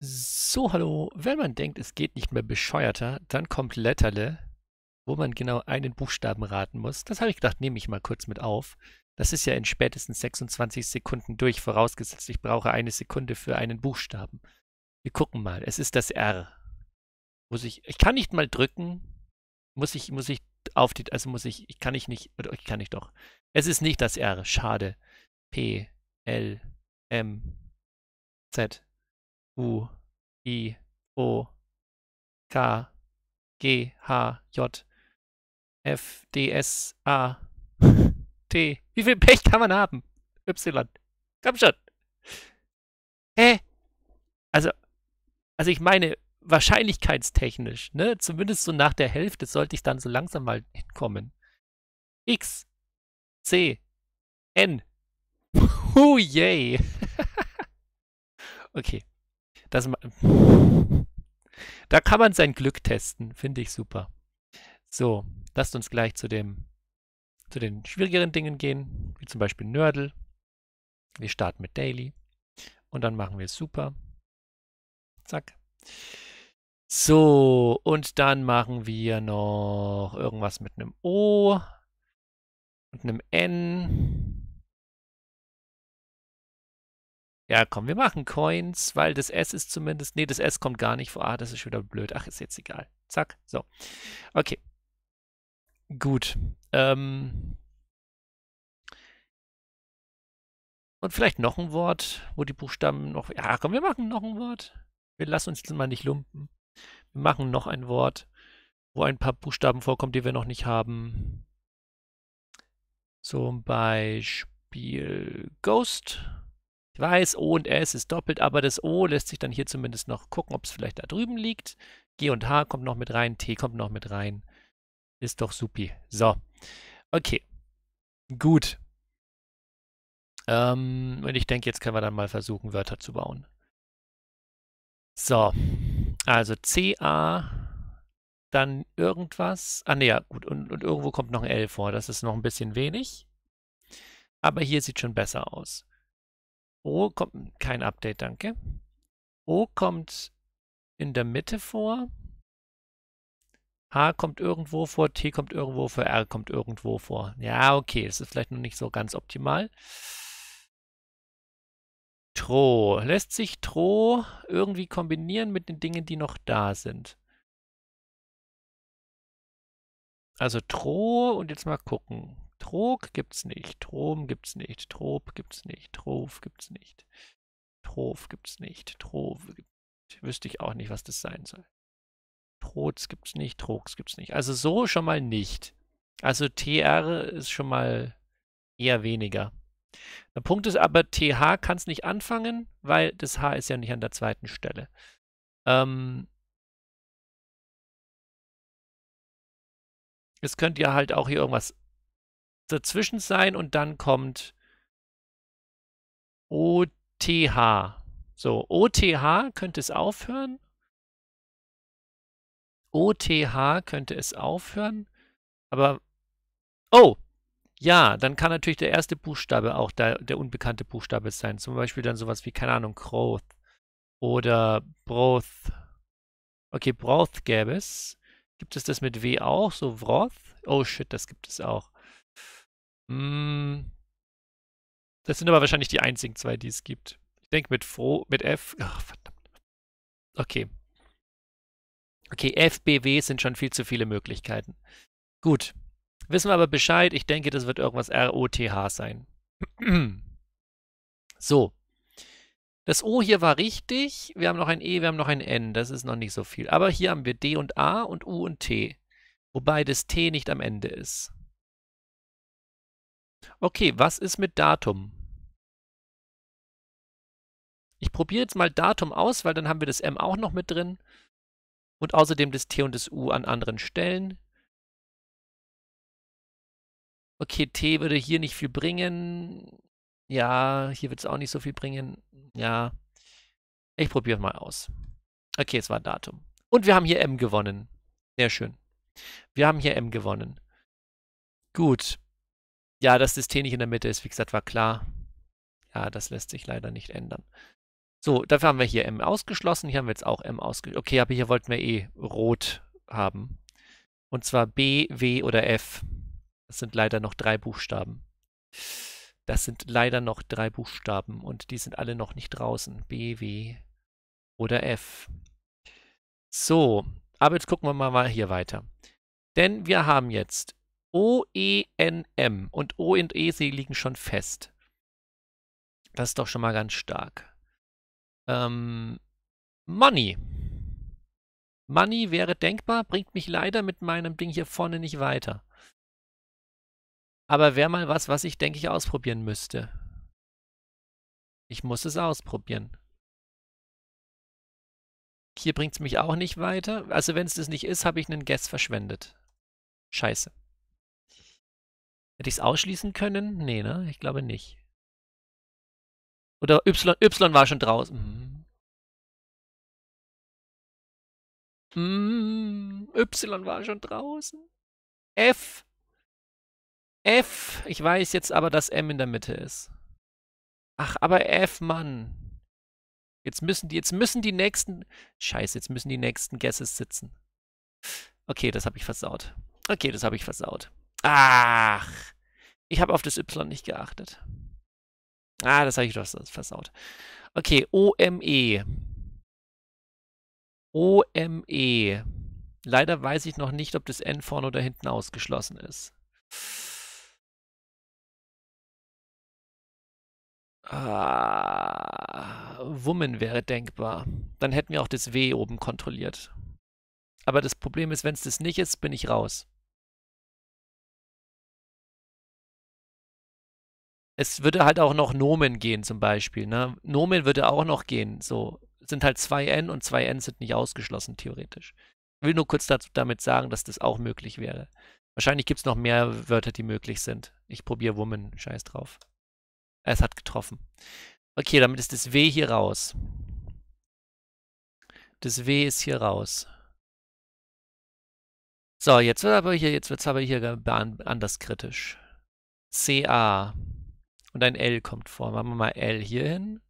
So, hallo. Wenn man denkt, es geht nicht mehr bescheuerter, dann kommt Letterle, wo man genau einen Buchstaben raten muss. Das habe ich gedacht, nehme ich mal kurz mit auf. Das ist ja in spätestens 26 Sekunden durch, vorausgesetzt, ich brauche eine Sekunde für einen Buchstaben. Wir gucken mal. Es ist das R. Muss ich, ich kann nicht mal drücken. Muss ich, muss ich auf die, also muss ich, ich kann ich nicht, oder ich kann nicht doch. Es ist nicht das R. Schade. P, L, M, Z. U, I, O, K, G, H, J, F, D, S, A, T. Wie viel Pech kann man haben? Y. Komm schon. Hä? Also, also ich meine, wahrscheinlichkeitstechnisch, ne? Zumindest so nach der Hälfte sollte ich dann so langsam mal hinkommen. X, C, N. Oh yay. okay dass da kann man sein Glück testen, finde ich super. So, lasst uns gleich zu dem zu den schwierigeren Dingen gehen, wie zum Beispiel Nördel. Wir starten mit Daily und dann machen wir es super. Zack. So, und dann machen wir noch irgendwas mit einem O und einem N ja, komm, wir machen Coins, weil das S ist zumindest. Nee, das S kommt gar nicht vor. Ah, das ist wieder blöd. Ach, ist jetzt egal. Zack, so. Okay. Gut. Ähm. Und vielleicht noch ein Wort, wo die Buchstaben noch. Ja, komm, wir machen noch ein Wort. Wir lassen uns mal nicht lumpen. Wir machen noch ein Wort, wo ein paar Buchstaben vorkommen, die wir noch nicht haben. Zum Beispiel Ghost weiß, O und S ist doppelt, aber das O lässt sich dann hier zumindest noch gucken, ob es vielleicht da drüben liegt. G und H kommt noch mit rein, T kommt noch mit rein. Ist doch supi. So. Okay. Gut. Ähm, und ich denke, jetzt können wir dann mal versuchen, Wörter zu bauen. So. Also C, A, dann irgendwas. Ah, ne, ja, gut. Und, und, irgendwo kommt noch ein L vor. Das ist noch ein bisschen wenig. Aber hier sieht schon besser aus. O kommt kein Update, danke. O kommt in der Mitte vor. H kommt irgendwo vor, T kommt irgendwo vor, R kommt irgendwo vor. Ja, okay, das ist vielleicht noch nicht so ganz optimal. Tro. Lässt sich Tro irgendwie kombinieren mit den Dingen, die noch da sind? Also Tro und jetzt mal gucken. Trog gibt's nicht. Trom gibt's nicht. Trop gibt's nicht. Trof gibt's nicht. Trof gibt's nicht. Trof gibt's nicht. Wüsste ich auch nicht, was das sein soll. Trots gibt's nicht. Trogs gibt's nicht. Also so schon mal nicht. Also TR ist schon mal eher weniger. Der Punkt ist aber, TH kann es nicht anfangen, weil das H ist ja nicht an der zweiten Stelle. Ähm, es könnte ja halt auch hier irgendwas dazwischen sein und dann kommt OTH. So, OTH könnte es aufhören. OTH könnte es aufhören. Aber, oh, ja, dann kann natürlich der erste Buchstabe auch der, der unbekannte Buchstabe sein. Zum Beispiel dann sowas wie, keine Ahnung, Growth oder Broth. Okay, Broth gäbe es. Gibt es das mit W auch, so Wroth? Oh shit, das gibt es auch. Hm. Das sind aber wahrscheinlich die einzigen zwei, die es gibt. Ich denke mit Fro, mit F. Ach, verdammt. Okay. Okay, F, B, W sind schon viel zu viele Möglichkeiten. Gut. Wissen wir aber Bescheid. Ich denke, das wird irgendwas R, O, T, H sein. so. Das O hier war richtig. Wir haben noch ein E, wir haben noch ein N. Das ist noch nicht so viel. Aber hier haben wir D und A und U und T. Wobei das T nicht am Ende ist. Okay, was ist mit Datum? Ich probiere jetzt mal Datum aus, weil dann haben wir das M auch noch mit drin. Und außerdem das T und das U an anderen Stellen. Okay, T würde hier nicht viel bringen. Ja, hier wird es auch nicht so viel bringen. Ja, ich probiere mal aus. Okay, es war Datum. Und wir haben hier M gewonnen. Sehr schön. Wir haben hier M gewonnen. Gut ja, dass das T nicht in der Mitte ist, wie gesagt, war klar. Ja, das lässt sich leider nicht ändern. So, dafür haben wir hier M ausgeschlossen. Hier haben wir jetzt auch M ausgeschlossen. Okay, aber hier wollten wir eh rot haben. Und zwar B, W oder F. Das sind leider noch drei Buchstaben. Das sind leider noch drei Buchstaben und die sind alle noch nicht draußen. B, W oder F. So, aber jetzt gucken wir mal hier weiter. Denn wir haben jetzt O, E, N, M. Und O und E sie liegen schon fest. Das ist doch schon mal ganz stark. Ähm, Money. Money wäre denkbar, bringt mich leider mit meinem Ding hier vorne nicht weiter. Aber wäre mal was, was ich denke ich ausprobieren müsste. Ich muss es ausprobieren. Hier bringt es mich auch nicht weiter. Also wenn es das nicht ist, habe ich einen Guess verschwendet. Scheiße. Hätte ich es ausschließen können? Nee, ne? Ich glaube nicht. Oder Y, y war schon draußen. Mm, y war schon draußen. F. F. Ich weiß jetzt aber, dass M in der Mitte ist. Ach, aber F, Mann. Jetzt müssen die, jetzt müssen die nächsten. Scheiße, jetzt müssen die nächsten Guesses sitzen. Okay, das habe ich versaut. Okay, das habe ich versaut. Ach, ich habe auf das Y nicht geachtet. Ah, das habe ich doch versaut. Okay, OME. OME. Leider weiß ich noch nicht, ob das N vorne oder hinten ausgeschlossen ist. Ah, Woman wäre denkbar. Dann hätten wir auch das W oben kontrolliert. Aber das Problem ist, wenn es das nicht ist, bin ich raus. es würde halt auch noch Nomen gehen zum Beispiel. Ne? Nomen würde auch noch gehen. So sind halt zwei N und zwei N sind nicht ausgeschlossen, theoretisch. Ich will nur kurz dazu, damit sagen, dass das auch möglich wäre. Wahrscheinlich gibt es noch mehr Wörter, die möglich sind. Ich probiere Woman, scheiß drauf. Es hat getroffen. Okay, damit ist das W hier raus. Das W ist hier raus. So, jetzt wird aber hier, jetzt wird's aber hier anders kritisch. CA und ein L kommt vor. Machen wir mal L hier hin.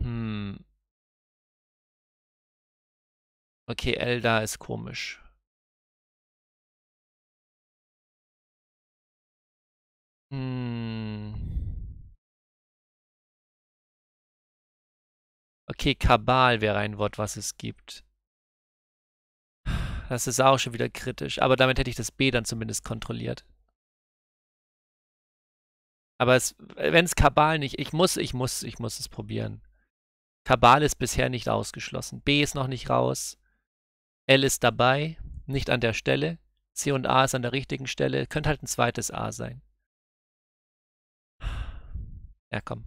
Hm. Okay, L da ist komisch. Hm. Okay, Kabal wäre ein Wort, was es gibt. Das ist auch schon wieder kritisch, aber damit hätte ich das B dann zumindest kontrolliert. Aber es, wenn es Kabal nicht, ich muss, ich muss, ich muss es probieren. Kabal ist bisher nicht ausgeschlossen. B ist noch nicht raus. L ist dabei, nicht an der Stelle. C und A ist an der richtigen Stelle. Könnte halt ein zweites A sein. Ja, komm.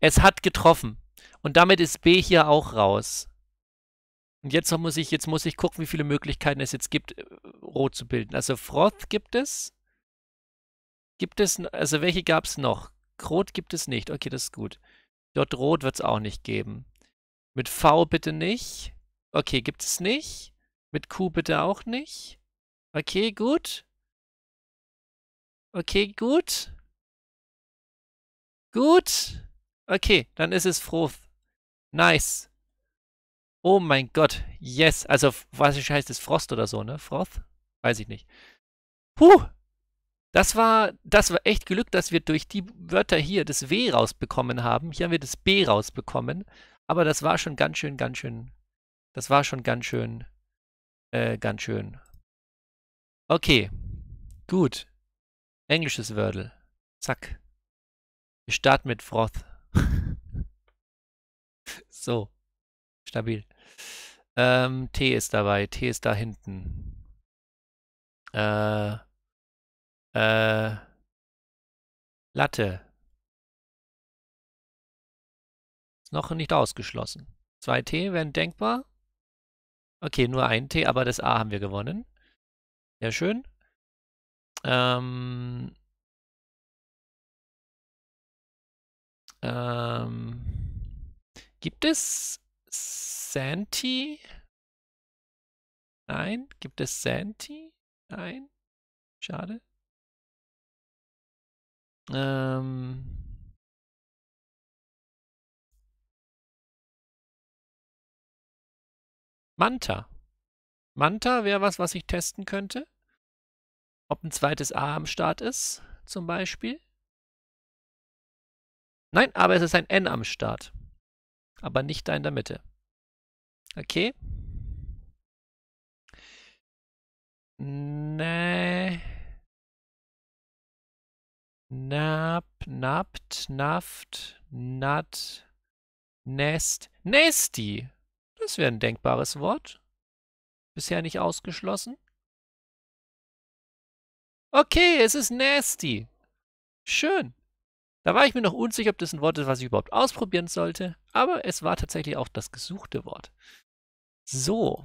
Es hat getroffen. Und damit ist B hier auch raus. Und jetzt muss ich, jetzt muss ich gucken, wie viele Möglichkeiten es jetzt gibt, äh, rot zu bilden. Also Froth gibt es. Gibt es, also welche gab es noch? Rot gibt es nicht. Okay, das ist gut. Dort Rot wird es auch nicht geben. Mit V bitte nicht. Okay, gibt es nicht. Mit Q bitte auch nicht. Okay, gut. Okay, gut. Gut. Okay, dann ist es froh. Nice. Oh mein Gott. Yes. Also, was heißt das? Frost oder so, ne? Froth? Weiß ich nicht. Puh. Das war, das war echt Glück, dass wir durch die Wörter hier das W rausbekommen haben. Hier haben wir das B rausbekommen. Aber das war schon ganz schön, ganz schön. Das war schon ganz schön, äh, ganz schön. Okay, gut. Englisches Wördel. Zack. Wir starten mit Froth. so. Stabil. Ähm, T ist dabei. T ist da hinten. Äh, äh, Latte. Ist noch nicht ausgeschlossen. Zwei T wären denkbar. Okay, nur ein T, aber das A haben wir gewonnen. Sehr schön. Ähm, ähm, gibt es Santi? Nein. Gibt es Santi? Nein. Schade. Ähm. Manta. Manta wäre was, was ich testen könnte. Ob ein zweites A am Start ist, zum Beispiel. Nein, aber es ist ein N am Start. Aber nicht da in der Mitte. Okay. Nee. Nap, napt, naft, nat, nest, nasty. Das wäre ein denkbares Wort. Bisher nicht ausgeschlossen. Okay, es ist nasty. Schön. Da war ich mir noch unsicher, ob das ein Wort ist, was ich überhaupt ausprobieren sollte, aber es war tatsächlich auch das gesuchte Wort. So.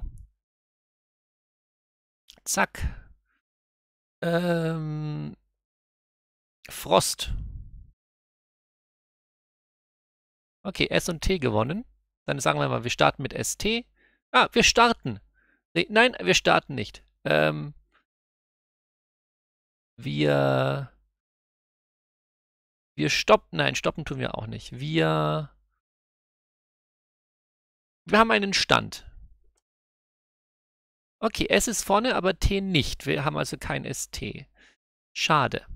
Zack. Ähm, Frost. Okay, S und T gewonnen. Dann sagen wir mal, wir starten mit ST. Ah, wir starten. Nee, nein, wir starten nicht. Ähm, wir. Wir stoppen. Nein, stoppen tun wir auch nicht. Wir. Wir haben einen Stand. Okay, S ist vorne, aber T nicht. Wir haben also kein ST. Schade.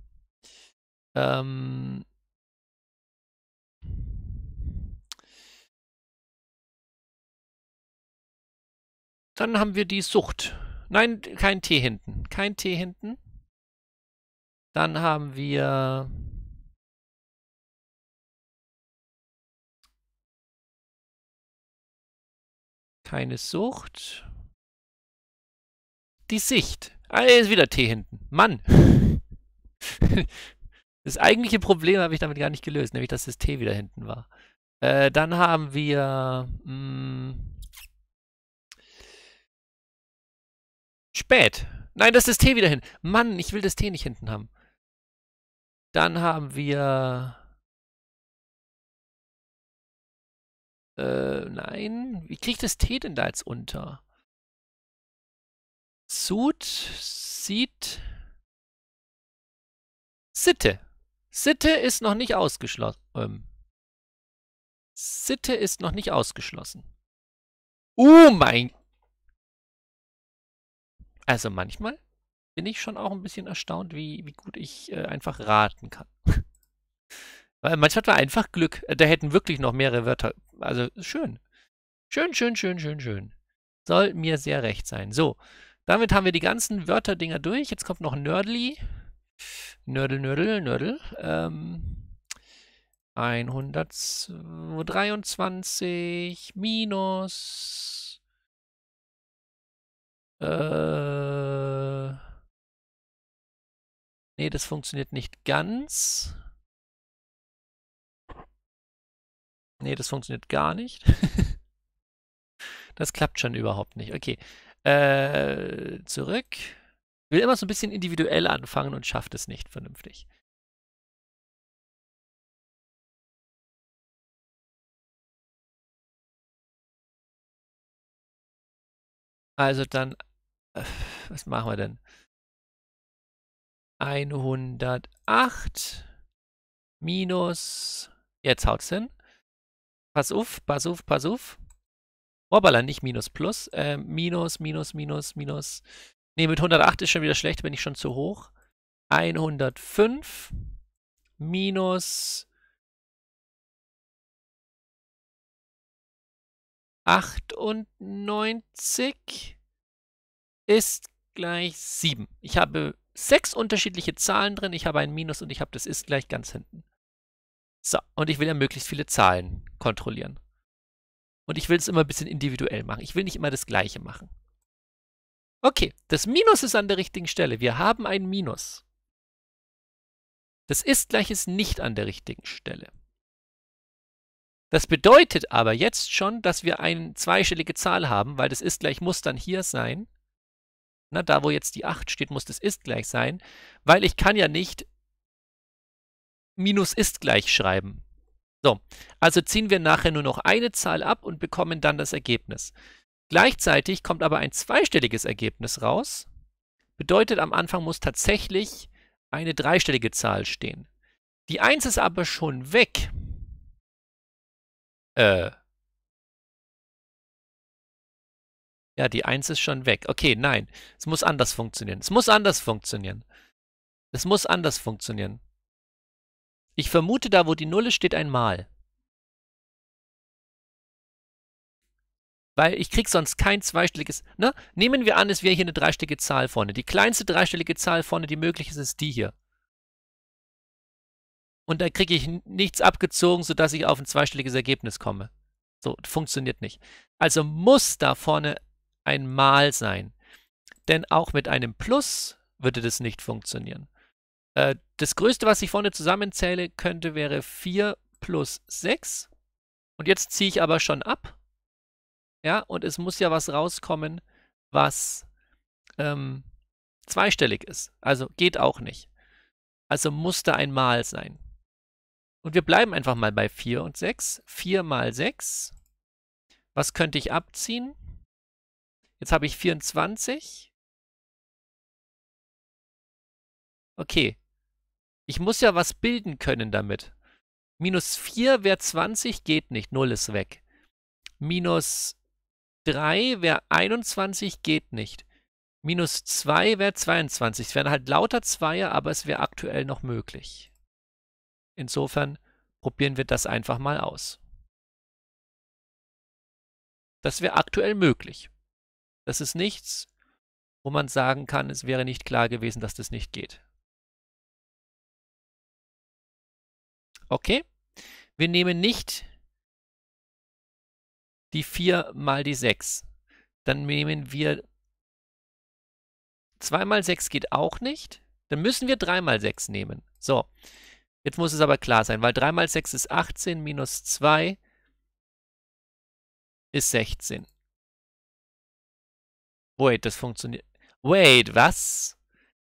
Ähm, dann haben wir die Sucht. Nein, kein T hinten. Kein T hinten. Dann haben wir... Keine Sucht. Die Sicht. Ah, ist wieder T hinten. Mann. Das eigentliche Problem habe ich damit gar nicht gelöst, nämlich dass das T wieder hinten war. Äh, dann haben wir mh, hm, spät. Nein, das ist das T wieder hin. Mann, ich will das T nicht hinten haben. Dann haben wir Äh, nein. Wie kriege ich das T denn da jetzt unter? Sud, Sieht, Sitte. Sitte ist noch nicht ausgeschlossen. Ähm. Sitte ist noch nicht ausgeschlossen. Oh mein. Also manchmal bin ich schon auch ein bisschen erstaunt, wie, wie gut ich äh, einfach raten kann. Weil manchmal hat man einfach Glück. Äh, da hätten wirklich noch mehrere Wörter. Also schön. Schön, schön, schön, schön, schön. Soll mir sehr recht sein. So, damit haben wir die ganzen Wörterdinger durch. Jetzt kommt noch Nerdly. Nördel, Nördel, Nördel. Ähm, 123 minus äh, nee, das funktioniert nicht ganz. Nee, das funktioniert gar nicht. das klappt schon überhaupt nicht. Okay. Äh, zurück will immer so ein bisschen individuell anfangen und schafft es nicht vernünftig. Also dann, äh, was machen wir denn? 108 minus, jetzt haut's hin. Pass auf, pass auf, pass auf. Wobballer, nicht minus plus, äh, minus, minus, minus, minus Ne, mit 108 ist schon wieder schlecht, bin ich schon zu hoch. 105 minus 98 ist gleich 7. Ich habe sechs unterschiedliche Zahlen drin, ich habe ein Minus und ich habe das ist gleich ganz hinten. So, und ich will ja möglichst viele Zahlen kontrollieren. Und ich will es immer ein bisschen individuell machen. Ich will nicht immer das gleiche machen. Okay, das Minus ist an der richtigen Stelle. Wir haben ein Minus. Das ist gleich ist nicht an der richtigen Stelle. Das bedeutet aber jetzt schon, dass wir eine zweistellige Zahl haben, weil das ist gleich muss dann hier sein. Na, da wo jetzt die 8 steht, muss das ist gleich sein, weil ich kann ja nicht minus ist gleich schreiben. So, also ziehen wir nachher nur noch eine Zahl ab und bekommen dann das Ergebnis. Gleichzeitig kommt aber ein zweistelliges Ergebnis raus. Bedeutet, am Anfang muss tatsächlich eine dreistellige Zahl stehen. Die 1 ist aber schon weg. Äh. Ja, die 1 ist schon weg. Okay, nein. Es muss anders funktionieren. Es muss anders funktionieren. Es muss anders funktionieren. Ich vermute, da wo die Null steht einmal. Mal. weil ich krieg sonst kein zweistelliges, ne? Nehmen wir an, es wäre hier eine dreistellige Zahl vorne. Die kleinste dreistellige Zahl vorne, die möglich ist, ist die hier. Und da kriege ich nichts abgezogen, sodass ich auf ein zweistelliges Ergebnis komme. So, funktioniert nicht. Also muss da vorne ein Mal sein. Denn auch mit einem Plus würde das nicht funktionieren. Äh, das größte, was ich vorne zusammenzähle könnte, wäre 4 plus 6. Und jetzt ziehe ich aber schon ab ja, und es muss ja was rauskommen, was ähm, zweistellig ist. Also geht auch nicht. Also musste ein Mal sein. Und wir bleiben einfach mal bei 4 und 6. 4 mal 6. Was könnte ich abziehen? Jetzt habe ich 24. Okay. Ich muss ja was bilden können damit. Minus 4 wäre 20, geht nicht. 0 ist weg. Minus 3 wäre 21, geht nicht. Minus 2 wäre 22. Es wären halt lauter Zweier, aber es wäre aktuell noch möglich. Insofern probieren wir das einfach mal aus. Das wäre aktuell möglich. Das ist nichts, wo man sagen kann, es wäre nicht klar gewesen, dass das nicht geht. Okay, wir nehmen nicht die 4 mal die 6. Dann nehmen wir 2 mal 6 geht auch nicht. Dann müssen wir 3 mal 6 nehmen. So, jetzt muss es aber klar sein, weil 3 mal 6 ist 18 minus 2 ist 16. Wait, das funktioniert. Wait, was?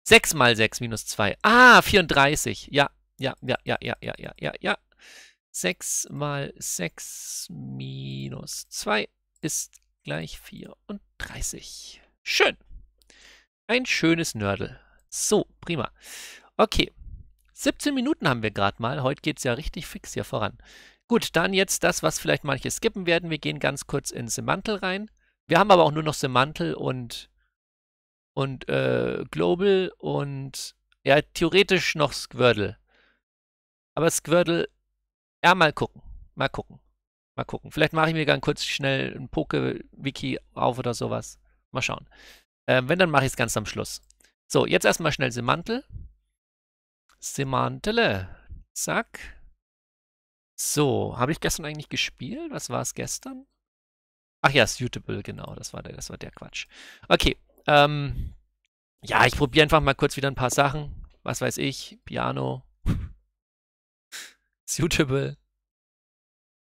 6 mal 6 minus 2. Ah, 34. Ja, ja, ja, ja, ja, ja, ja, ja, ja. 6 mal 6 minus 2 ist gleich 34. Schön. Ein schönes Nördel. So, prima. Okay. 17 Minuten haben wir gerade mal. Heute geht es ja richtig fix hier voran. Gut, dann jetzt das, was vielleicht manche skippen werden. Wir gehen ganz kurz in Semantel rein. Wir haben aber auch nur noch Semantel und, und äh, Global und ja, theoretisch noch Squirtle. Aber Squirtle ja, mal gucken. Mal gucken. Mal gucken. Vielleicht mache ich mir ganz kurz schnell ein Poke-Wiki auf oder sowas. Mal schauen. Ähm, wenn, dann mache ich es ganz am Schluss. So, jetzt erstmal schnell Semantel. Semantele. Zack. So, habe ich gestern eigentlich gespielt? Was war es gestern? Ach ja, Suitable, genau. Das war der, das war der Quatsch. Okay. Ähm, ja, ich probiere einfach mal kurz wieder ein paar Sachen. Was weiß ich? Piano suitable,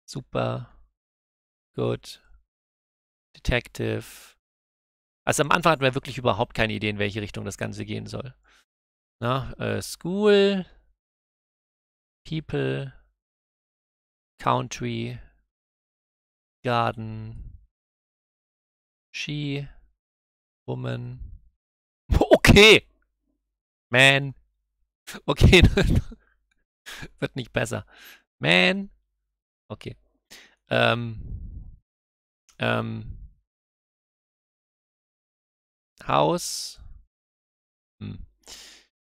super, good, detective. Also am Anfang hatten wir wirklich überhaupt keine Idee, in welche Richtung das Ganze gehen soll. Na, äh, school, people, country, garden, she, woman. Okay! Man. Okay. Wird nicht besser. Man. Okay. Ähm. Ähm. Haus. Hm.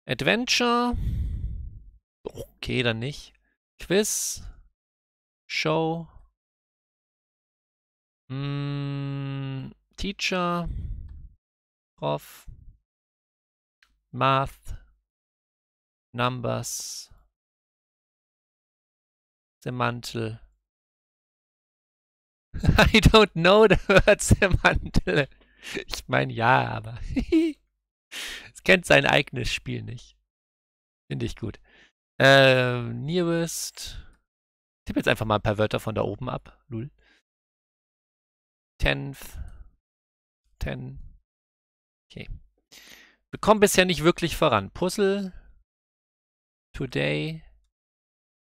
Adventure. Okay, dann nicht. Quiz. Show. Hm. Teacher. Prof. Math. Numbers. Semantel. I don't know the word Semantel. Ich meine ja, aber es kennt sein eigenes Spiel nicht. Finde ich gut. Ähm, nearest. Ich tippe jetzt einfach mal ein paar Wörter von da oben ab. Lul. Tenth. Ten. Okay. Wir kommen bisher nicht wirklich voran. Puzzle. Today.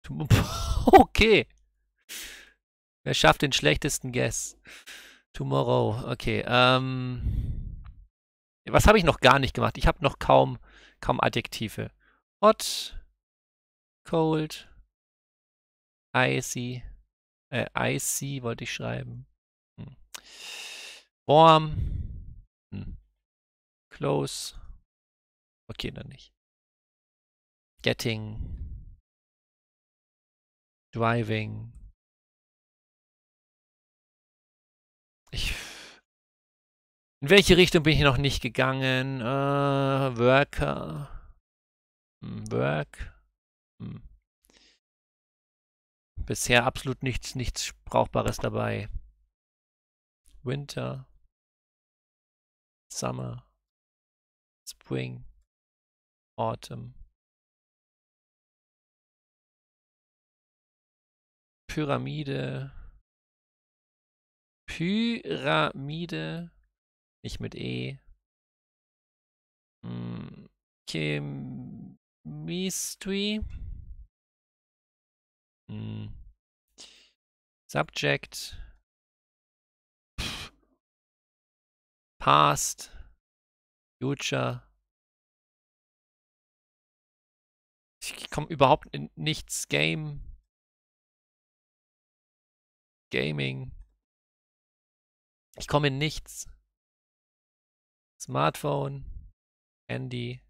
Okay. Wer schafft den schlechtesten Guess? Tomorrow. Okay. Ähm, was habe ich noch gar nicht gemacht? Ich habe noch kaum, kaum Adjektive. Hot, cold, icy. Äh, icy wollte ich schreiben. Hm. Warm. Hm. Close. Okay, dann nicht. Getting. Driving. Ich, in welche Richtung bin ich noch nicht gegangen? Uh, Worker. Hm, Work. Hm. Bisher absolut nichts, nichts Brauchbares dabei. Winter. Summer. Spring. Autumn. Pyramide. Pyramide. Nicht mit E. Hm. Chemistry. Hm. Subject. Past. Future. Ich komme überhaupt in nichts Game. Gaming. Ich komme in nichts. Smartphone, Handy.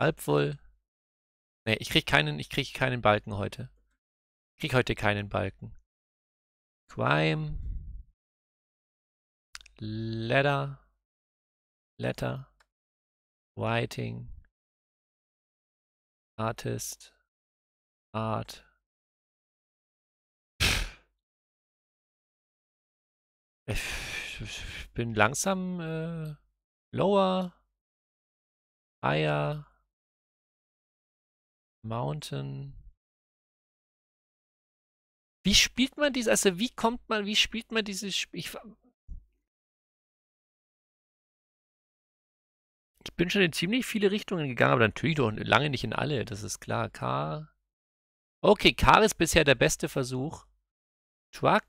Halb voll. Nee, ich krieg keinen, ich krieg keinen Balken heute. Ich krieg heute keinen Balken. Crime. Letter. Letter. Writing. Artist. Art. Ich, bin langsam äh, lower, higher, mountain. Wie spielt man diese, also wie kommt man, wie spielt man dieses Spiel? Ich, ich bin schon in ziemlich viele Richtungen gegangen, aber natürlich doch lange nicht in alle, das ist klar. K. Okay, K ist bisher der beste Versuch. Truck.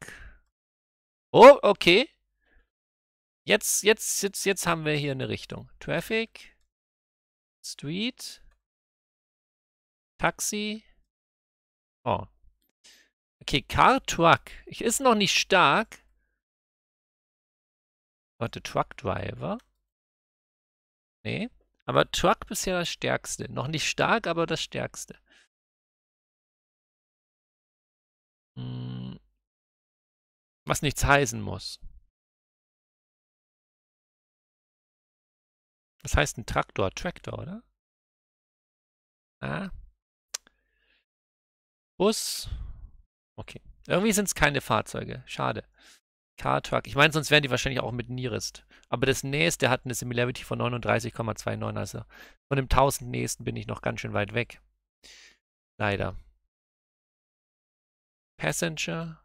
Oh, okay. Jetzt, jetzt, jetzt, jetzt haben wir hier eine Richtung. Traffic, Street, Taxi. Oh. Okay, Car Truck. Ich ist noch nicht stark. Warte, Truck Driver. Nee. Aber Truck bisher das stärkste. Noch nicht stark, aber das stärkste. Hm was nichts heißen muss. Was heißt ein Traktor? Traktor, oder? Ah. Bus. Okay. Irgendwie sind es keine Fahrzeuge. Schade. Car Truck. Ich meine, sonst wären die wahrscheinlich auch mit Nearest. Aber das Nächste hat eine Similarity von 39,29. Also von dem 1000 Nächsten bin ich noch ganz schön weit weg. Leider. Passenger.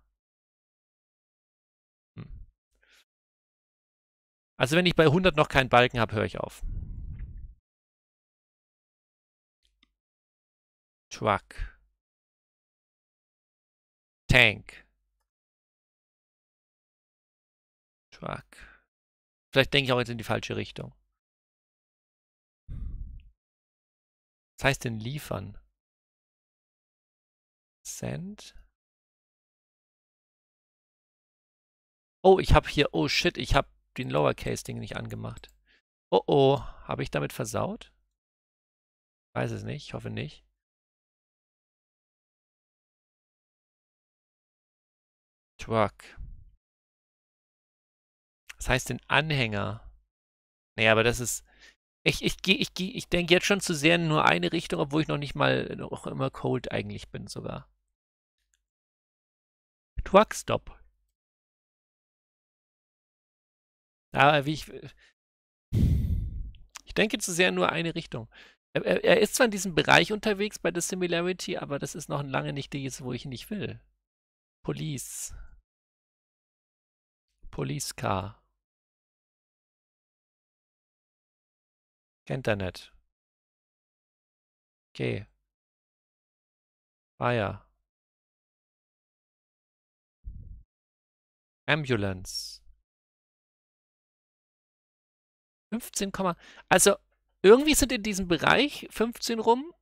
Also wenn ich bei 100 noch keinen Balken habe, höre ich auf. Truck. Tank. Truck. Vielleicht denke ich auch jetzt in die falsche Richtung. Was heißt denn liefern? Send. Oh, ich habe hier, oh shit, ich habe den Lowercase-Ding nicht angemacht. Oh oh, habe ich damit versaut? Weiß es nicht, ich hoffe nicht. Truck. Das heißt den Anhänger. Naja, aber das ist. Ich, ich, ich, ich, ich denke jetzt schon zu sehr in nur eine Richtung, obwohl ich noch nicht mal noch immer cold eigentlich bin sogar. Truckstop. Aber wie ich. Ich denke zu sehr nur eine Richtung. Er, er, ist zwar in diesem Bereich unterwegs bei The Similarity, aber das ist noch lange nicht das, wo ich nicht will. Police. Police Car. Kennt er nicht. Okay. Fire. Ambulance. 15, also irgendwie sind in diesem Bereich 15 rum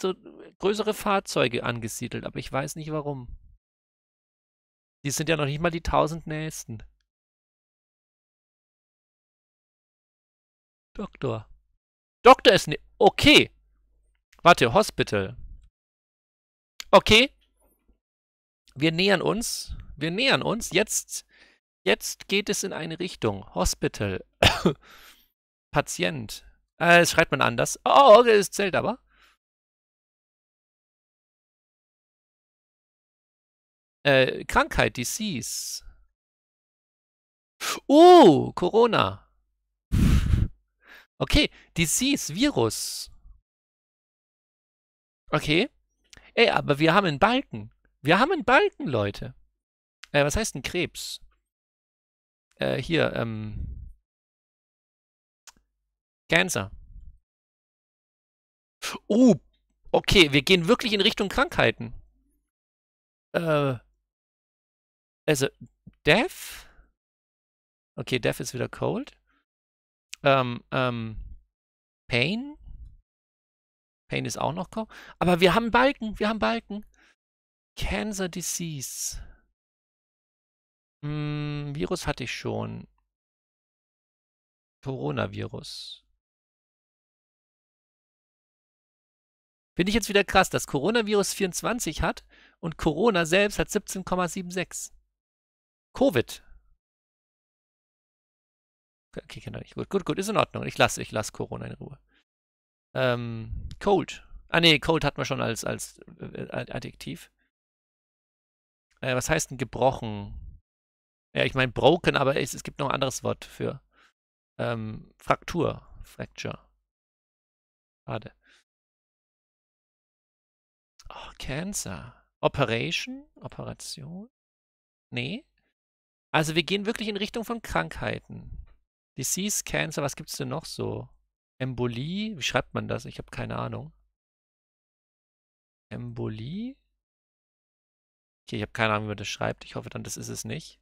so größere Fahrzeuge angesiedelt, aber ich weiß nicht warum. Die sind ja noch nicht mal die 1000 nächsten. Doktor. Doktor ist ne. Okay. Warte, Hospital. Okay. Wir nähern uns. Wir nähern uns. Jetzt, jetzt geht es in eine Richtung. Hospital. Patient. Äh, das schreibt man anders. Oh, okay, es zählt aber. Äh, Krankheit, Disease. Uh, Corona. Okay, Disease, Virus. Okay. Ey, aber wir haben einen Balken. Wir haben einen Balken, Leute. Äh, was heißt denn Krebs? Äh, hier, ähm, Cancer. Oh, okay, wir gehen wirklich in Richtung Krankheiten. Äh, also, Death? Okay, Death ist wieder Cold. Ähm, ähm, Pain? Pain ist auch noch Cold. Aber wir haben Balken, wir haben Balken. Cancer Disease. Hm, Virus hatte ich schon. Coronavirus. Finde ich jetzt wieder krass, dass Coronavirus 24 hat und Corona selbst hat 17,76. Covid. Okay, kann nicht. Gut, gut, gut, ist in Ordnung. Ich lasse ich lasse Corona in Ruhe. Ähm, cold. Ah nee, cold hat man schon als, als äh, äh, Adjektiv. Äh, was heißt denn gebrochen? Ja, ich meine broken, aber es, es gibt noch ein anderes Wort für ähm, Fraktur. Fracture. Schade. Oh, Cancer. Operation? Operation? Nee. Also wir gehen wirklich in Richtung von Krankheiten. Disease, Cancer, was gibt's denn noch so? Embolie? Wie schreibt man das? Ich habe keine Ahnung. Embolie? Okay, ich habe keine Ahnung, wie man das schreibt. Ich hoffe dann, das ist es nicht.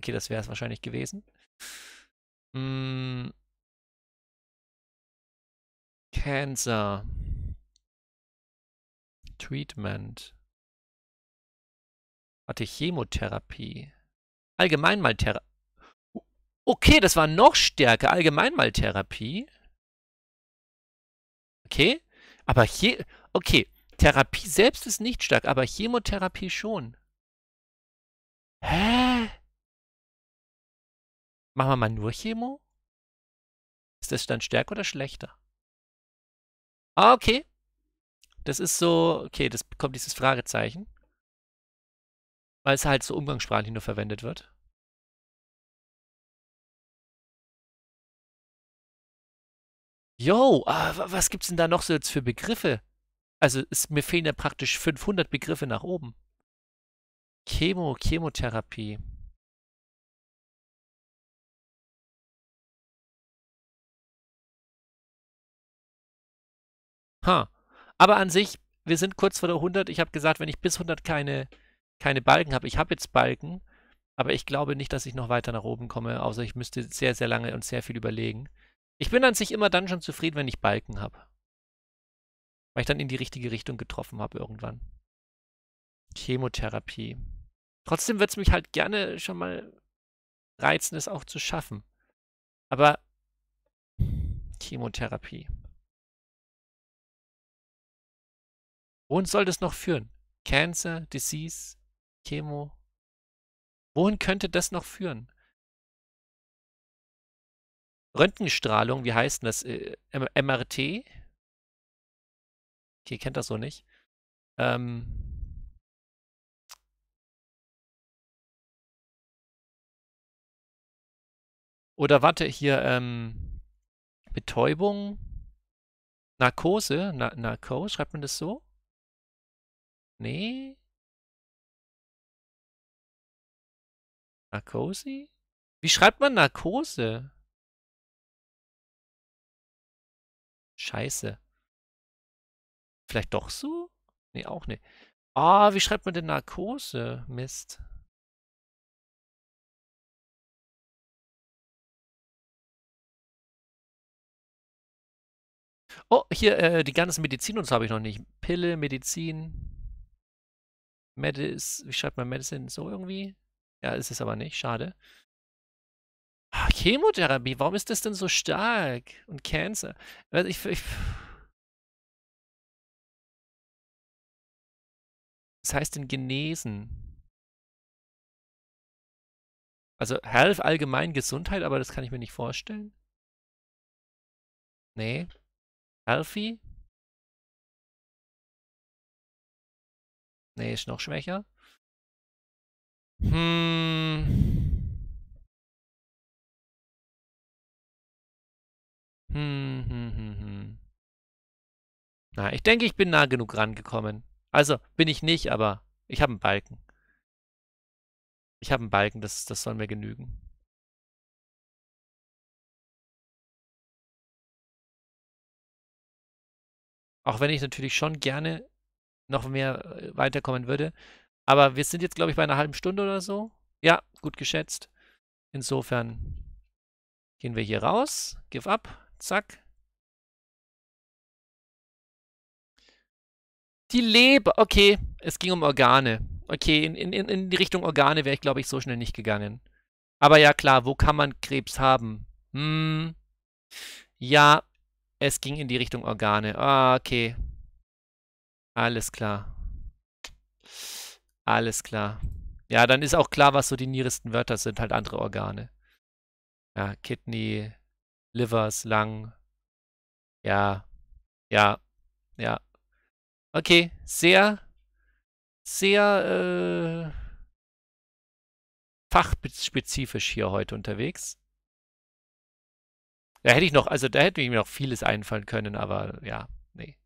Okay, das wäre es wahrscheinlich gewesen. Mm. Cancer. Treatment. Warte, Chemotherapie. Allgemeinmaltherapie. Okay, das war noch stärker. Allgemeinmaltherapie. Okay, aber hier. Okay, Therapie selbst ist nicht stark, aber Chemotherapie schon. Hä? Machen wir mal nur Chemo? Ist das dann stärker oder schlechter? Ah, okay. Das ist so, okay, das bekommt dieses Fragezeichen. Weil es halt so umgangssprachlich nur verwendet wird. Yo, ah, was gibt's denn da noch so jetzt für Begriffe? Also es, mir fehlen ja praktisch 500 Begriffe nach oben. Chemo, Chemotherapie. Ha. Huh. Aber an sich, wir sind kurz vor der 100. Ich habe gesagt, wenn ich bis 100 keine, keine Balken habe, ich habe jetzt Balken, aber ich glaube nicht, dass ich noch weiter nach oben komme, außer ich müsste sehr, sehr lange und sehr viel überlegen. Ich bin an sich immer dann schon zufrieden, wenn ich Balken habe. Weil ich dann in die richtige Richtung getroffen habe irgendwann. Chemotherapie. Trotzdem würde es mich halt gerne schon mal reizen, es auch zu schaffen. Aber Chemotherapie. Wohin soll das noch führen? Cancer, Disease, Chemo? Wohin könnte das noch führen? Röntgenstrahlung, wie heißt denn das? Äh, MRT? Okay, kennt das so nicht. Ähm, Oder warte, hier ähm, Betäubung, Narkose, Na Narko, schreibt man das so? Nee. Narkosi? Wie schreibt man Narkose? Scheiße. Vielleicht doch so? Nee, auch nicht. Ah, wie schreibt man denn Narkose? Mist. Oh, hier, äh, die ganzen Medizin uns habe ich noch nicht. Pille, Medizin. Medis, wie schreibt man Medicine so irgendwie? Ja, ist es aber nicht, schade. Ah, Chemotherapie, warum ist das denn so stark? Und Cancer. Ich, ich, das heißt denn genesen? Also Health allgemein Gesundheit, aber das kann ich mir nicht vorstellen. Nee. Healthy? Nee, ist noch schwächer. Hm. Hm, hm, hm, hm. Na, ich denke, ich bin nah genug rangekommen. Also, bin ich nicht, aber ich habe einen Balken. Ich habe einen Balken, das, das soll mir genügen. Auch wenn ich natürlich schon gerne noch mehr äh, weiterkommen würde. Aber wir sind jetzt, glaube ich, bei einer halben Stunde oder so. Ja, gut geschätzt. Insofern gehen wir hier raus. Give up. Zack. Die Leber. Okay, es ging um Organe. Okay, in, in, in die Richtung Organe wäre ich, glaube ich, so schnell nicht gegangen. Aber ja, klar, wo kann man Krebs haben? Hm. Ja, es ging in die Richtung Organe. Ah, okay. Alles klar. Alles klar. Ja, dann ist auch klar, was so die niresten Wörter sind, halt andere Organe. Ja, Kidney, Livers, Lang. Ja, ja, ja. Okay, sehr, sehr äh, fachspezifisch hier heute unterwegs. Da hätte ich noch, also da hätte ich mir noch vieles einfallen können, aber ja, nee.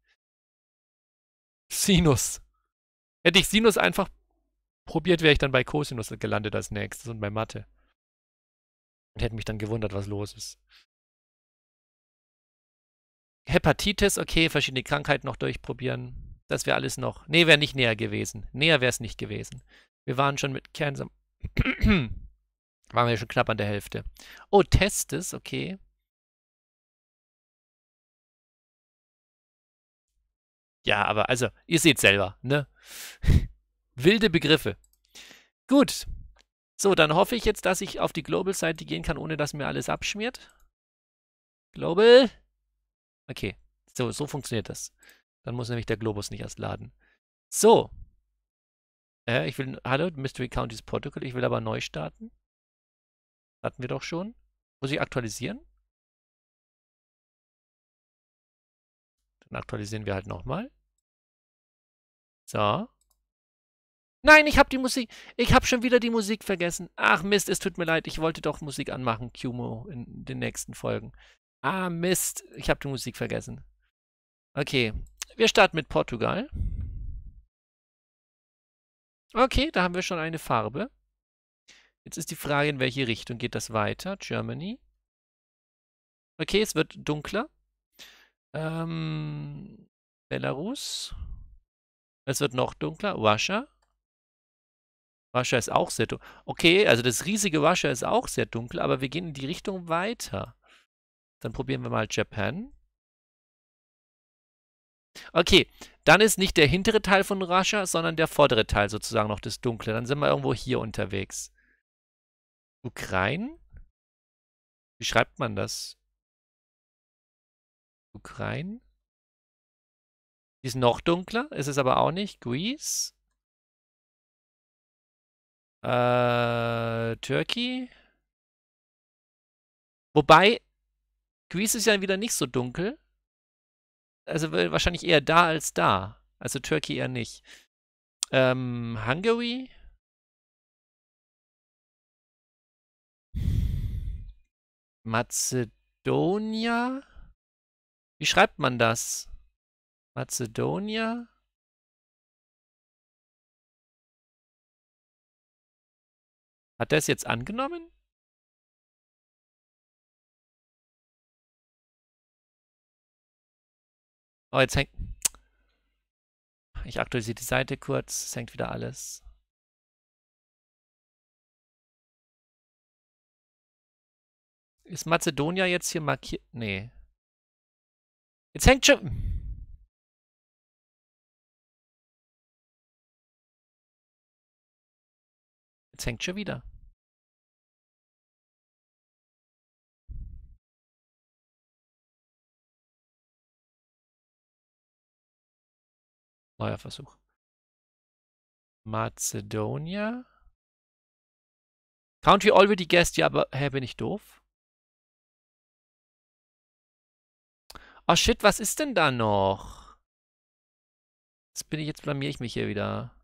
Sinus. Hätte ich Sinus einfach probiert, wäre ich dann bei Cosinus gelandet als nächstes und bei Mathe. Und hätte mich dann gewundert, was los ist. Hepatitis, okay, verschiedene Krankheiten noch durchprobieren. Das wäre alles noch. Nee, wäre nicht näher gewesen. Näher wäre es nicht gewesen. Wir waren schon mit Cancer. waren wir schon knapp an der Hälfte. Oh, Testes, okay. Ja, aber also, ihr seht selber, ne? Wilde Begriffe. Gut. So, dann hoffe ich jetzt, dass ich auf die Global-Seite gehen kann, ohne dass mir alles abschmiert. Global. Okay. So, so funktioniert das. Dann muss nämlich der Globus nicht erst laden. So. Äh, ich will, hallo, Mystery Counties Protocol. Ich will aber neu starten. Hatten wir doch schon. Muss ich aktualisieren? Dann aktualisieren wir halt nochmal. So. Nein, ich habe die Musik. Ich habe schon wieder die Musik vergessen. Ach Mist, es tut mir leid. Ich wollte doch Musik anmachen, Kumo, in den nächsten Folgen. Ah Mist, ich habe die Musik vergessen. Okay, wir starten mit Portugal. Okay, da haben wir schon eine Farbe. Jetzt ist die Frage, in welche Richtung geht das weiter? Germany. Okay, es wird dunkler. Ähm, Belarus. Es wird noch dunkler. Washer. Washer ist auch sehr dunkel. Okay, also das riesige Washer ist auch sehr dunkel, aber wir gehen in die Richtung weiter. Dann probieren wir mal Japan. Okay, dann ist nicht der hintere Teil von Russia, sondern der vordere Teil sozusagen noch das Dunkle. Dann sind wir irgendwo hier unterwegs. Ukraine? Wie schreibt man das? Ukraine? Die ist noch dunkler, ist es aber auch nicht. Greece. Äh, Turkey. Wobei, Greece ist ja wieder nicht so dunkel. Also äh, wahrscheinlich eher da als da. Also Turkey eher nicht. Ähm, Hungary. Mazedonia. Wie schreibt man das? Macedonia? Hat er es jetzt angenommen? Oh, jetzt hängt... Ich aktualisiere die Seite kurz, es hängt wieder alles. Ist Mazedonia jetzt hier markiert? Nee. Jetzt hängt schon... Jetzt hängt schon wieder. Neuer Versuch. Mazedonia. Country already guessed, ja, aber hä, bin ich doof? Oh shit, was ist denn da noch? Jetzt bin ich, jetzt blamier ich mich hier wieder.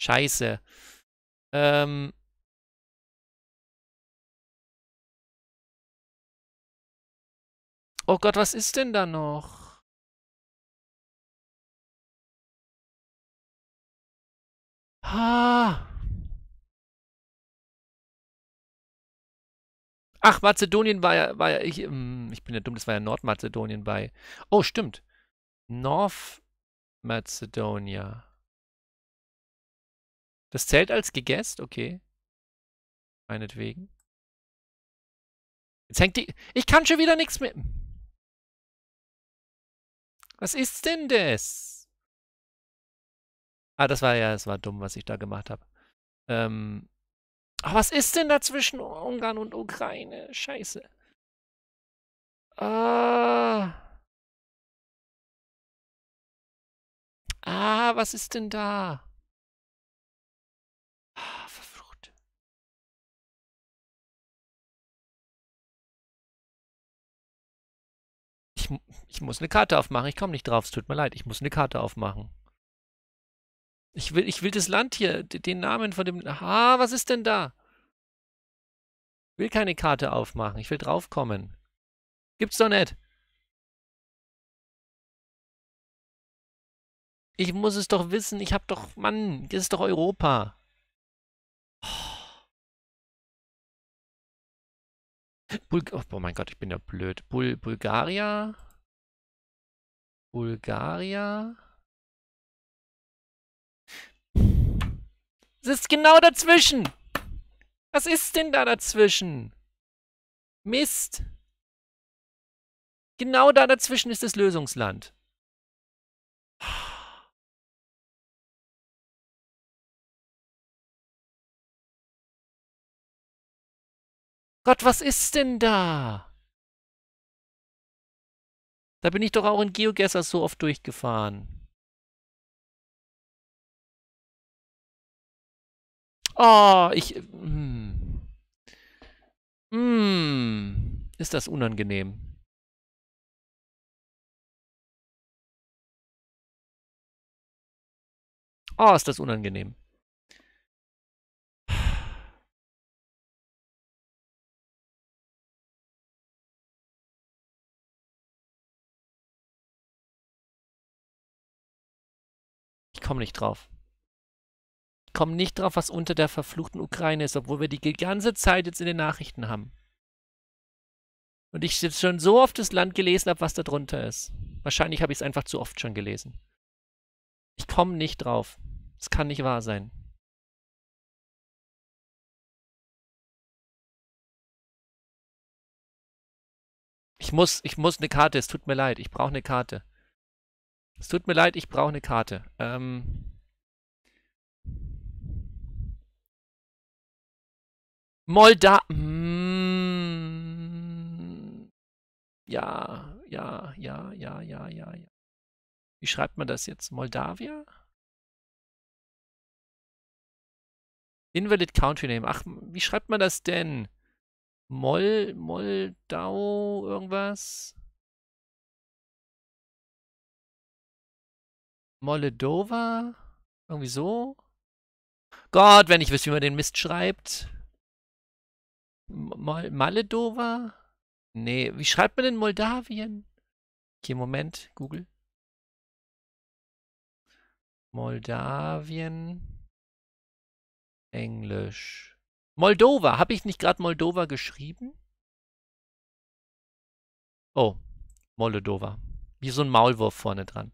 Scheiße. Ähm, oh Gott, was ist denn da noch? Ah. Ach, Mazedonien war ja, war ja ich, hm, ich bin ja dumm, das war ja Nordmazedonien bei. Oh, stimmt. North Macedonia. Das zählt als gegessen? Okay. Meinetwegen. Jetzt hängt die... Ich kann schon wieder nichts mit. Was ist denn das? Ah, das war ja... Es war dumm, was ich da gemacht habe. Ähm... Ach, was ist denn da zwischen Ungarn und Ukraine? Scheiße. Ah... Ah, was ist denn da? Ich muss eine Karte aufmachen. Ich komme nicht drauf. Es tut mir leid. Ich muss eine Karte aufmachen. Ich will, ich will das Land hier, den Namen von dem. Ah, was ist denn da? Ich will keine Karte aufmachen. Ich will draufkommen. Gibt's doch nicht. Ich muss es doch wissen. Ich hab doch. Mann, das ist doch Europa. Oh. Bul oh mein Gott, ich bin ja blöd. Bul Bulgaria? Bulgaria. Es ist genau dazwischen. Was ist denn da dazwischen? Mist. Genau da dazwischen ist das Lösungsland. Gott, was ist denn da? Da bin ich doch auch in GeoGuessr so oft durchgefahren. Oh, ich... Hm. Hm. ist das unangenehm. Oh, ist das unangenehm. komme nicht drauf. Ich komme nicht drauf, was unter der verfluchten Ukraine ist, obwohl wir die ganze Zeit jetzt in den Nachrichten haben. Und ich jetzt schon so oft das Land gelesen habe, was da drunter ist. Wahrscheinlich habe ich es einfach zu oft schon gelesen. Ich komme nicht drauf. Es kann nicht wahr sein. Ich muss, ich muss eine Karte, es tut mir leid, ich brauche eine Karte. Es tut mir leid, ich brauche eine Karte. Ähm Molda. Mm. Ja, ja, ja, ja, ja, ja, ja. Wie schreibt man das jetzt? Moldawia? Invalid Country Name. Ach, wie schreibt man das denn? Mol, Moldau, irgendwas? Moledova? Irgendwie so? Gott, wenn ich wüsste, wie man den Mist schreibt. Mol Nee, wie schreibt man denn Moldawien? Okay, Moment, Google. Moldawien. Englisch. Moldova. Habe ich nicht gerade Moldova geschrieben? Oh, Moldova. Wie so ein Maulwurf vorne dran.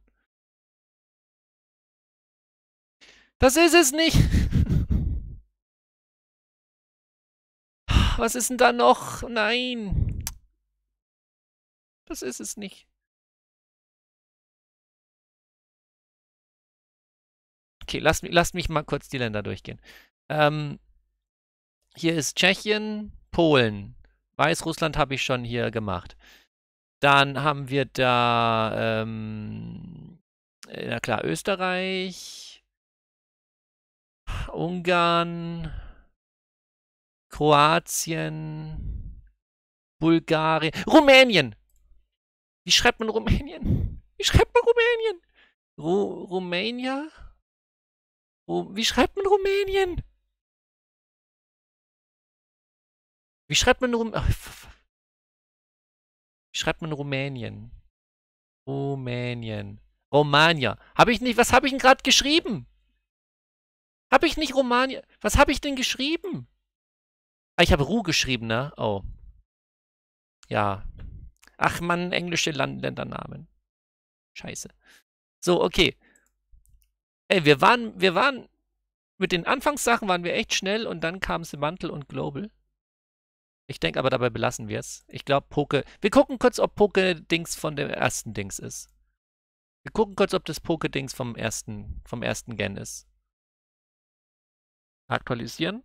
Das ist es nicht. Was ist denn da noch? Nein. Das ist es nicht. Okay, lasst, lasst mich mal kurz die Länder durchgehen. Ähm, hier ist Tschechien, Polen. Weißrussland habe ich schon hier gemacht. Dann haben wir da, ähm, na klar, Österreich, Ungarn, Kroatien, Bulgarien, Rumänien. Wie schreibt man Rumänien? Wie schreibt man Rumänien? Ru Rumänia? Ru Wie schreibt man Rumänien? Wie schreibt man Rum Wie schreibt man Rumänien? Rumänien. Romania. Habe ich nicht, was habe ich denn gerade geschrieben? Habe ich nicht Romania? Was habe ich denn geschrieben? Ah, ich habe Ru geschrieben, ne? Oh. Ja. Ach man, englische Ländernamen. Scheiße. So, okay. Ey, wir waren, wir waren, mit den Anfangssachen waren wir echt schnell und dann kam Semantel und Global. Ich denke aber, dabei belassen wir es. Ich glaube, Poke. Wir gucken kurz, ob Poke-Dings von dem ersten Dings ist. Wir gucken kurz, ob das Poke-Dings vom ersten, vom ersten Gen ist aktualisieren?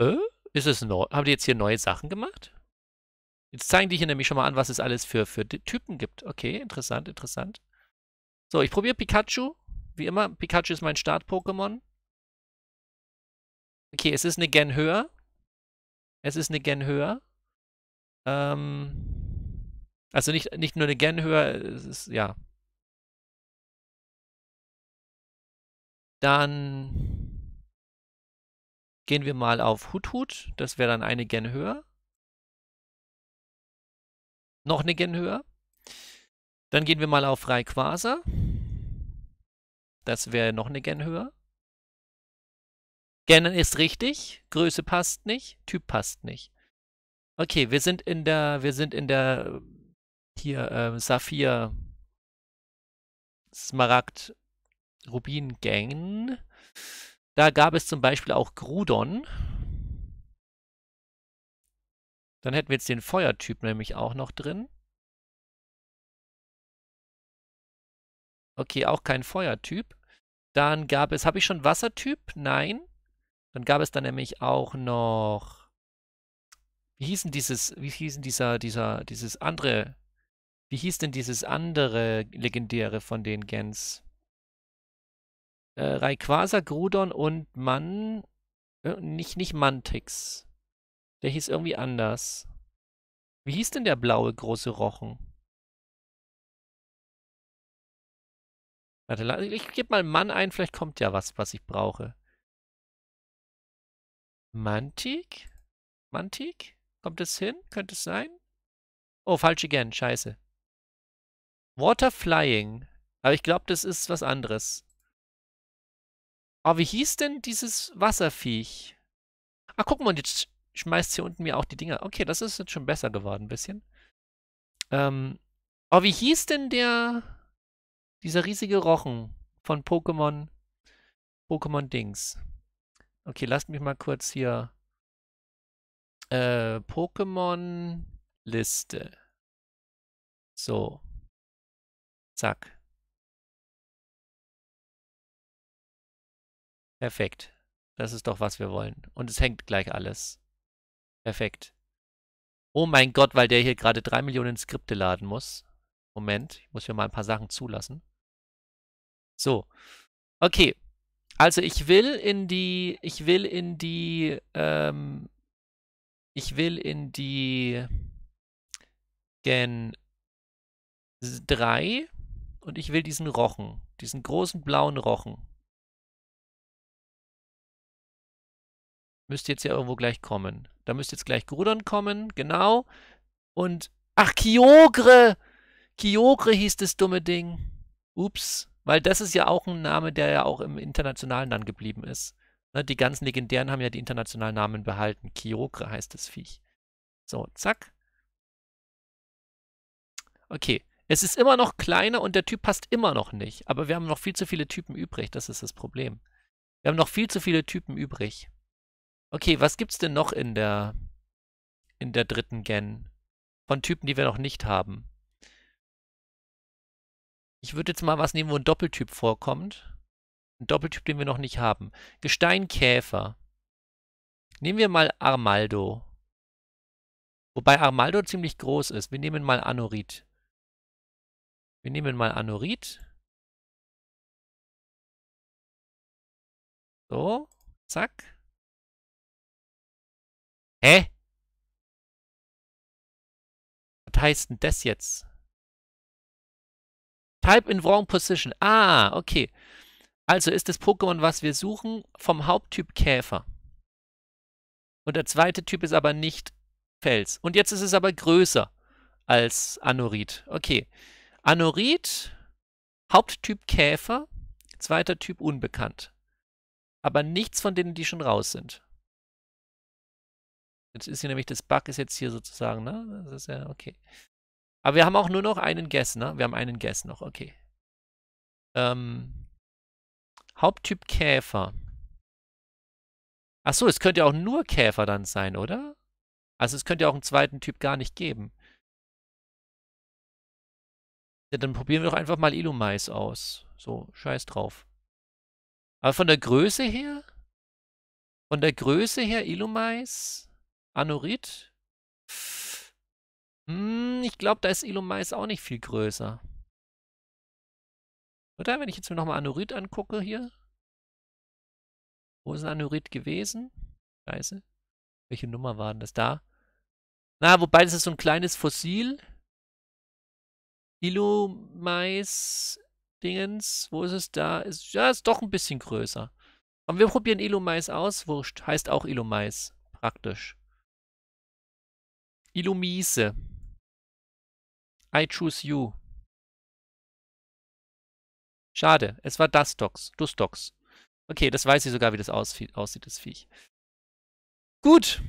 Äh? Ist es neu? Haben die jetzt hier neue Sachen gemacht? Jetzt zeigen die hier nämlich schon mal an, was es alles für, für Typen gibt. Okay, interessant, interessant. So, ich probiere Pikachu. Wie immer, Pikachu ist mein Start-Pokémon. Okay, es ist eine Gen höher. Es ist eine Gen höher. Ähm, also nicht, nicht nur eine Gen höher, es ist, ja, Dann gehen wir mal auf Hut-Hut. Das wäre dann eine Gen höher. Noch eine Gen höher. Dann gehen wir mal auf Rayquaza. Das wäre noch eine Gen höher. Gen ist richtig, Größe passt nicht, Typ passt nicht. Okay, wir sind in der, wir sind in der hier äh, Saphir Smaragd Rubin-Gang. Da gab es zum Beispiel auch Grudon. Dann hätten wir jetzt den Feuertyp nämlich auch noch drin. Okay, auch kein Feuertyp. Dann gab es, habe ich schon Wassertyp? Nein. Dann gab es dann nämlich auch noch, wie hieß denn dieses, wie hieß denn dieser, dieser, dieses andere, wie hieß denn dieses andere legendäre von den Gens? äh, Rayquaza, Grudon und Mann. Äh, nicht, nicht Mantix. Der hieß irgendwie anders. Wie hieß denn der blaue große Rochen? Warte, ich gebe mal Mann ein, vielleicht kommt ja was, was ich brauche. Mantik? Mantik? Kommt es hin? Könnte es sein? Oh, falsch again, scheiße. Water Flying. Aber ich glaube, das ist was anderes. Oh, wie hieß denn dieses Wasserviech? Ah, guck mal, jetzt schmeißt hier unten mir auch die Dinger. Okay, das ist jetzt schon besser geworden ein bisschen. Ähm, oh, wie hieß denn der... Dieser riesige Rochen von Pokémon... Pokémon Dings. Okay, lasst mich mal kurz hier... Äh, Pokémon... Liste. So. Zack. Perfekt. Das ist doch, was wir wollen. Und es hängt gleich alles. Perfekt. Oh mein Gott, weil der hier gerade drei Millionen Skripte laden muss. Moment, ich muss hier mal ein paar Sachen zulassen. So. Okay. Also ich will in die, ich will in die, ähm, ich will in die Gen 3 und ich will diesen Rochen, diesen großen blauen Rochen. Müsste jetzt ja irgendwo gleich kommen. Da müsste jetzt gleich Grudon kommen, genau. Und, ach, Kyogre! Kyogre hieß das dumme Ding. Ups. Weil das ist ja auch ein Name, der ja auch im Internationalen dann geblieben ist. Ne, die ganzen Legendären haben ja die internationalen Namen behalten. Kyogre heißt das Viech. So, zack. Okay. Es ist immer noch kleiner und der Typ passt immer noch nicht. Aber wir haben noch viel zu viele Typen übrig. Das ist das Problem. Wir haben noch viel zu viele Typen übrig. Okay, was gibt's denn noch in der in der dritten Gen von Typen, die wir noch nicht haben? Ich würde jetzt mal was nehmen, wo ein Doppeltyp vorkommt. Ein Doppeltyp, den wir noch nicht haben. Gesteinkäfer. Nehmen wir mal Armaldo. Wobei Armaldo ziemlich groß ist. Wir nehmen mal Anorit. Wir nehmen mal Anorit. So, zack. Hä? Was heißt denn das jetzt? Type in wrong position. Ah, okay. Also ist das Pokémon, was wir suchen, vom Haupttyp Käfer. Und der zweite Typ ist aber nicht Fels. Und jetzt ist es aber größer als Anorit. Okay. Anorit, Haupttyp Käfer, zweiter Typ unbekannt. Aber nichts von denen, die schon raus sind. Jetzt ist hier nämlich, das Bug ist jetzt hier sozusagen, ne? Das ist ja okay. Aber wir haben auch nur noch einen Guess, ne? Wir haben einen Guess noch, okay. Ähm, Haupttyp Käfer. Achso, es könnte ja auch nur Käfer dann sein, oder? Also es könnte ja auch einen zweiten Typ gar nicht geben. Ja, dann probieren wir doch einfach mal Illumais aus. So, scheiß drauf. Aber von der Größe her? Von der Größe her Illumais? Anorit? Hm, ich glaube, da ist Ilumais auch nicht viel größer. Oder? Wenn ich jetzt mir nochmal Anorit angucke hier. Wo ist ein Anorit gewesen? Scheiße. Welche Nummer war denn das da? Na, wobei das ist so ein kleines Fossil. ilumais Dingens. Wo ist es da? Ist, ja, ist doch ein bisschen größer. Und wir probieren Ilumais aus. Wurscht. Heißt auch Ilumais. Praktisch. Illumise. I choose you. Schade, es war Dustox. Dustox. Okay, das weiß ich sogar, wie das aussieht, das Viech. Gut.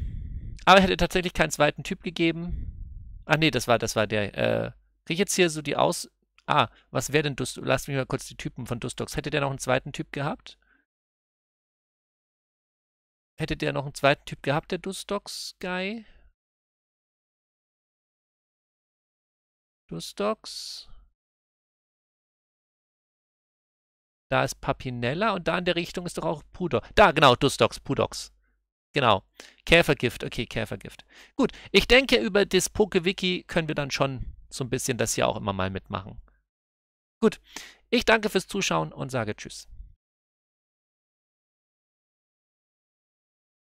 Aber hätte tatsächlich keinen zweiten Typ gegeben. Ah nee, das war, das war der. Äh, krieg ich jetzt hier so die Aus. Ah, was wäre denn Dustox? Lass mich mal kurz die Typen von Dustox. Hätte der noch einen zweiten Typ gehabt? Hätte der noch einen zweiten Typ gehabt, der Dustox-Guy? To Da ist Papinella und da in der Richtung ist doch auch Pudor. Da, genau, Dustox, Pudox. Genau. Käfergift, okay, Käfergift. Gut, ich denke, über das Pokewiki können wir dann schon so ein bisschen das hier auch immer mal mitmachen. Gut, ich danke fürs Zuschauen und sage Tschüss.